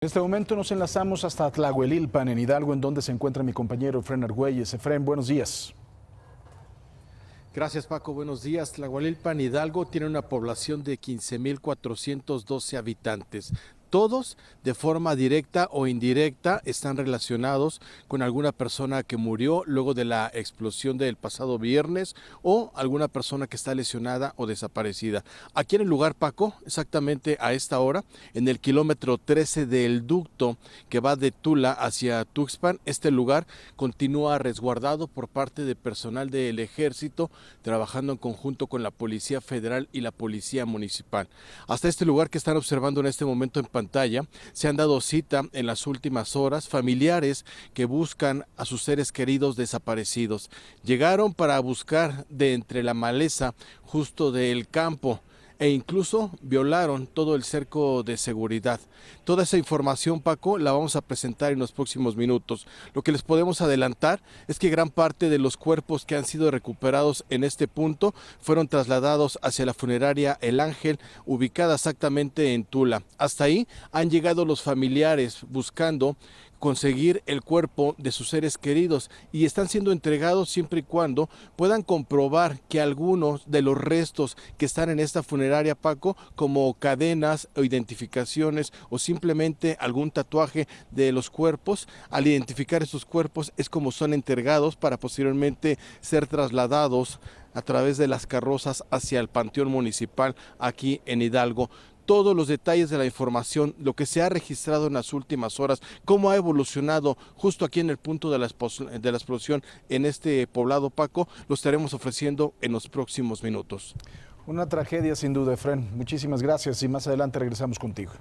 En este momento nos enlazamos hasta Tlahuelilpan, en Hidalgo, en donde se encuentra mi compañero Efren Argüelles. Efren, buenos días. Gracias, Paco. Buenos días. Tlahuelilpan, Hidalgo tiene una población de 15.412 habitantes todos de forma directa o indirecta están relacionados con alguna persona que murió luego de la explosión del pasado viernes o alguna persona que está lesionada o desaparecida. Aquí en el lugar Paco, exactamente a esta hora, en el kilómetro 13 del ducto que va de Tula hacia Tuxpan, este lugar continúa resguardado por parte de personal del ejército trabajando en conjunto con la Policía Federal y la Policía Municipal. Hasta este lugar que están observando en este momento en pantalla, se han dado cita en las últimas horas familiares que buscan a sus seres queridos desaparecidos. Llegaron para buscar de entre la maleza justo del campo e incluso violaron todo el cerco de seguridad. Toda esa información, Paco, la vamos a presentar en los próximos minutos. Lo que les podemos adelantar es que gran parte de los cuerpos que han sido recuperados en este punto fueron trasladados hacia la funeraria El Ángel, ubicada exactamente en Tula. Hasta ahí han llegado los familiares buscando conseguir el cuerpo de sus seres queridos y están siendo entregados siempre y cuando puedan comprobar que algunos de los restos que están en esta funeraria Paco, como cadenas o identificaciones o simplemente algún tatuaje de los cuerpos, al identificar esos cuerpos es como son entregados para posteriormente ser trasladados a través de las carrozas hacia el Panteón Municipal aquí en Hidalgo todos los detalles de la información, lo que se ha registrado en las últimas horas, cómo ha evolucionado justo aquí en el punto de la, explosión en este poblado Paco, lo estaremos ofreciendo en los próximos minutos. Una tragedia sin duda, Efren. Muchísimas gracias y más adelante regresamos contigo.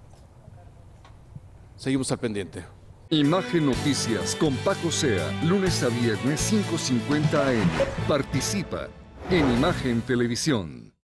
Seguimos al pendiente. Imagen Noticias con Paco Sea, lunes a viernes 5.50 am. Participa en Imagen Televisión.